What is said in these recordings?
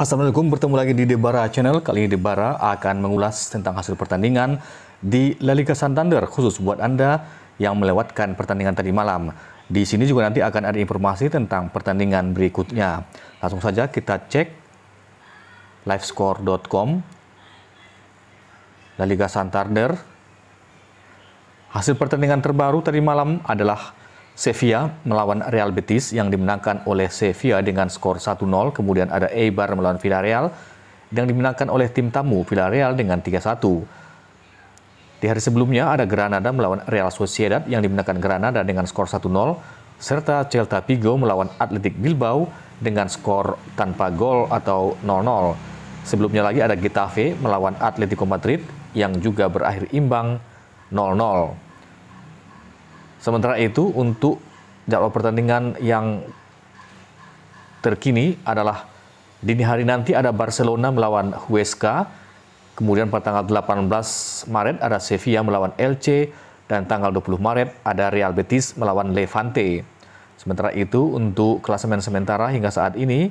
Assalamualaikum, bertemu lagi di Debara Channel. Kali ini Debara akan mengulas tentang hasil pertandingan di La Liga Santander, khusus buat Anda yang melewatkan pertandingan tadi malam. Di sini juga nanti akan ada informasi tentang pertandingan berikutnya. Langsung saja kita cek livescore.com La Liga Santander. Hasil pertandingan terbaru tadi malam adalah Sevilla melawan Real Betis yang dimenangkan oleh Sevilla dengan skor 1-0. Kemudian ada Eibar melawan Villarreal yang dimenangkan oleh tim tamu Villarreal dengan 3-1. Di hari sebelumnya ada Granada melawan Real Sociedad yang dimenangkan Granada dengan skor 1-0 serta Celta Vigo melawan Athletic Bilbao dengan skor tanpa gol atau 0-0. Sebelumnya lagi ada Getafe melawan Atletico Madrid yang juga berakhir imbang 0-0. Sementara itu untuk jadwal pertandingan yang terkini adalah dini hari nanti ada Barcelona melawan Huesca, kemudian pada tanggal 18 Maret ada Sevilla melawan LC, dan tanggal 20 Maret ada Real Betis melawan Levante. Sementara itu untuk klasemen sementara hingga saat ini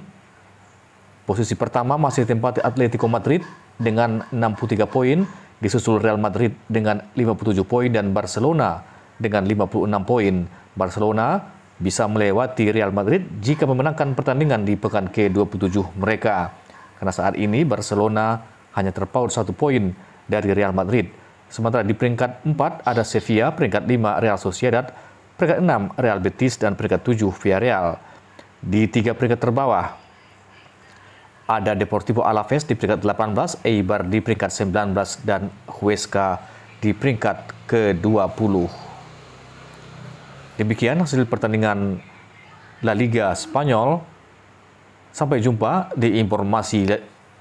Posisi pertama masih ditempati Atletico Madrid dengan 63 poin, disusul Real Madrid dengan 57 poin dan Barcelona dengan 56 poin. Barcelona bisa melewati Real Madrid jika memenangkan pertandingan di pekan ke-27 mereka. Karena saat ini Barcelona hanya terpaut satu poin dari Real Madrid. Sementara di peringkat 4 ada Sevilla, peringkat 5 Real Sociedad, peringkat 6 Real Betis, dan peringkat 7 Villarreal. Di tiga peringkat terbawah, ada Deportivo Alaves di peringkat 18, Eibar di peringkat 19, dan Huesca di peringkat ke-20. Demikian hasil pertandingan La Liga Spanyol. Sampai jumpa di informasi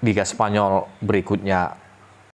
Liga Spanyol berikutnya.